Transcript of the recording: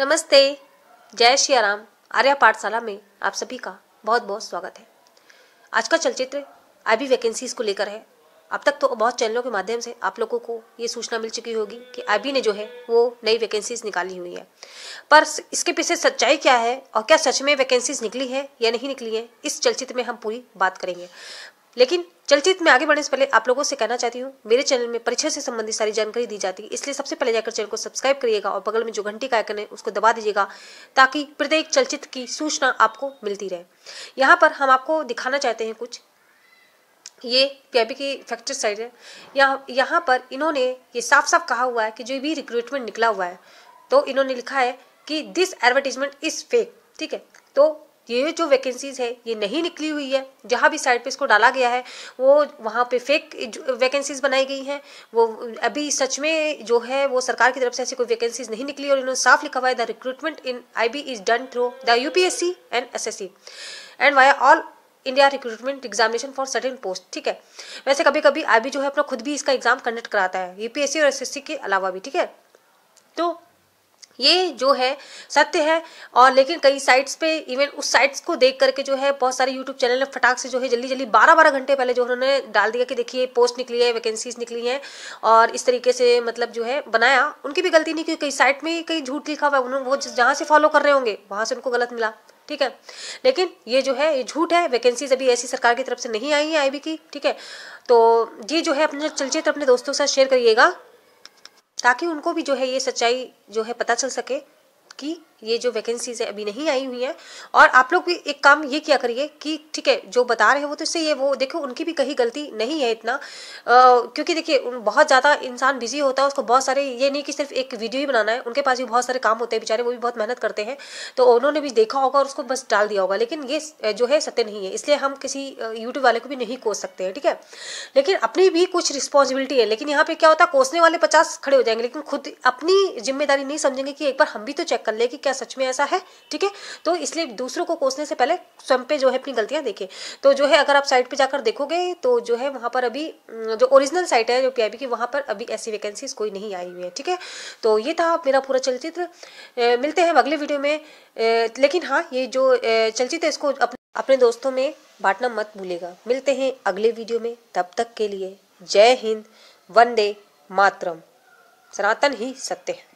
नमस्ते जय श्री राम आर्या पाठशाला में आप सभी का बहुत बहुत स्वागत है आज का चलचित्र आईबी वैकेंसीज को लेकर है अब तक तो बहुत चैनलों के माध्यम से आप लोगों को ये सूचना मिल चुकी होगी कि आईबी ने जो है वो नई वैकेंसीज निकाली हुई है पर इसके पीछे सच्चाई क्या है और क्या सच में वैकेंसीज निकली है या नहीं निकली है इस चलचित्र में हम पूरी बात करेंगे लेकिन चलचित्र में आगे बढ़ने से पहले आप लोगों से कहना चाहती हूँ मेरे चैनल में परीक्षा से संबंधित सारी जानकारी दी जाती है इसलिए सबसे पहले जाकर चैनल को सब्सक्राइब करिएगा और बगल में जो घंटी का आइकन है उसको दबा दीजिएगा ताकि प्रत्येक चलचित्र की सूचना आपको मिलती रहे यहाँ पर हम आपको दिखाना चाहते हैं कुछ ये पीआईबी की फैक्ट्री साइड है यहाँ यहाँ पर इन्होंने ये साफ साफ कहा हुआ है कि जो भी रिक्रूटमेंट निकला हुआ है तो इन्होंने लिखा है कि दिस एडवर्टीजमेंट इज फेक ठीक है तो ये जो वैकेंसीज़ है ये नहीं निकली हुई है जहाँ भी साइड पे इसको डाला गया है वो वहाँ पे फेक वैकेंसीज़ बनाई गई हैं वो अभी सच में जो है वो सरकार की तरफ से ऐसी कोई वैकेंसीज़ नहीं निकली और इन्होंने साफ लिखा हुआ है the recruitment in I B is done through the U P S C and S S C and via all India recruitment examination for certain post ठीक है वैसे कभी कभी आई जो है अपना खुद भी इसका एग्जाम कंडक्ट कराता है यूपीएससी और सी के अलावा भी ठीक है तो ये जो है सत्य है और लेकिन कई साइट्स पे इवन उस साइट्स को देख करके जो है बहुत सारे यूट्यूब चैनल ने फटाक से जो है जल्दी जल्दी बारह बारह घंटे पहले जो उन्होंने डाल दिया कि देखिए पोस्ट निकली है वैकेंसीज निकली हैं और इस तरीके से मतलब जो है बनाया उनकी भी गलती नहीं क्योंकि कई साइट में कई झूठ लिखा हुआ है उन्होंने वो जहाँ से फॉलो कर रहे होंगे वहाँ से उनको गलत मिला ठीक है लेकिन ये जो है ये झूठ है वैकेंसीज अभी ऐसी सरकार की तरफ से नहीं आई है आई की ठीक है तो ये जो है अपने चलचित्र अपने दोस्तों के साथ शेयर करिएगा ताकि उनको भी जो है ये सच्चाई जो है पता चल सके कि ये जो वैकेंसीज है अभी नहीं आई हुई हैं और आप लोग भी एक काम ये किया करिए कि ठीक है जो बता रहे हैं वो तो इससे ये वो देखो उनकी भी कहीं गलती नहीं है इतना आ, क्योंकि देखिए बहुत ज़्यादा इंसान बिजी होता है उसको बहुत सारे ये नहीं कि सिर्फ एक वीडियो ही बनाना है उनके पास भी बहुत सारे काम होते हैं बेचारे वो भी बहुत मेहनत करते हैं तो उन्होंने भी देखा होगा और उसको बस डाल दिया होगा लेकिन ये जो है सत्य नहीं है इसलिए हम किसी यूट्यूब वाले को भी नहीं कोस सकते हैं ठीक है लेकिन अपनी भी कुछ रिस्पॉन्सिबिलिटी है लेकिन यहाँ पे क्या होता है कोसने वाले पचास खड़े हो जाएंगे लेकिन खुद अपनी जिम्मेदारी नहीं समझेंगे कि एक बार हम भी तो चेक कर ले कि क्या क्या सच में ऐसा है ठीक है तो इसलिए दूसरों को कोसने से पहले स्वयं पे जो है अपनी गलतियां देखें तो जो है अगर आप साइट पे जाकर देखोगे तो जो है वहां पर अभी जो ओरिजिनल साइट है जो पी की वहां पर अभी ऐसी वैकेंसीज कोई नहीं आई हुई है ठीक है तो ये था मेरा पूरा चलचित्र मिलते हैं अगले वीडियो में लेकिन हाँ ये जो चलचित्र इसको अपने दोस्तों में बांटना मत भूलेगा मिलते हैं अगले वीडियो में तब तक के लिए जय हिंद वंदे मातरम सनातन ही सत्य है